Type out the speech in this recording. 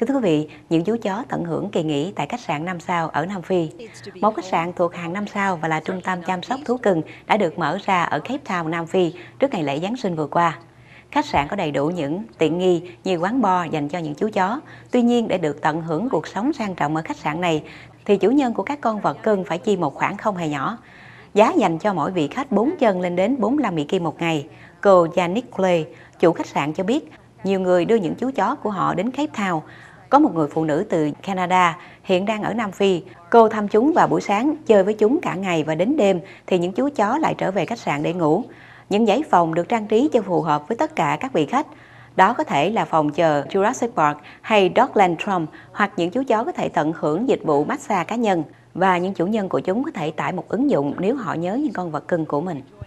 Kính thưa quý vị, những chú chó tận hưởng kỳ nghỉ tại khách sạn 5 sao ở Nam Phi. Một khách sạn thuộc hàng 5 sao và là trung tâm chăm sóc thú cưng đã được mở ra ở Cape Town, Nam Phi trước ngày lễ Giáng sinh vừa qua. Khách sạn có đầy đủ những tiện nghi như quán bar dành cho những chú chó. Tuy nhiên, để được tận hưởng cuộc sống sang trọng ở khách sạn này, thì chủ nhân của các con vật cưng phải chi một khoản không hề nhỏ. Giá dành cho mỗi vị khách 4 chân lên đến 45 Mỹ Kim một ngày. Cô Janik Clay, chủ khách sạn cho biết, nhiều người đưa những chú chó của họ đến Cape Town có một người phụ nữ từ Canada hiện đang ở Nam Phi. Cô thăm chúng vào buổi sáng, chơi với chúng cả ngày và đến đêm thì những chú chó lại trở về khách sạn để ngủ. Những giấy phòng được trang trí cho phù hợp với tất cả các vị khách. Đó có thể là phòng chờ Jurassic Park hay Dogland Trump hoặc những chú chó có thể tận hưởng dịch vụ massage cá nhân và những chủ nhân của chúng có thể tải một ứng dụng nếu họ nhớ những con vật cưng của mình.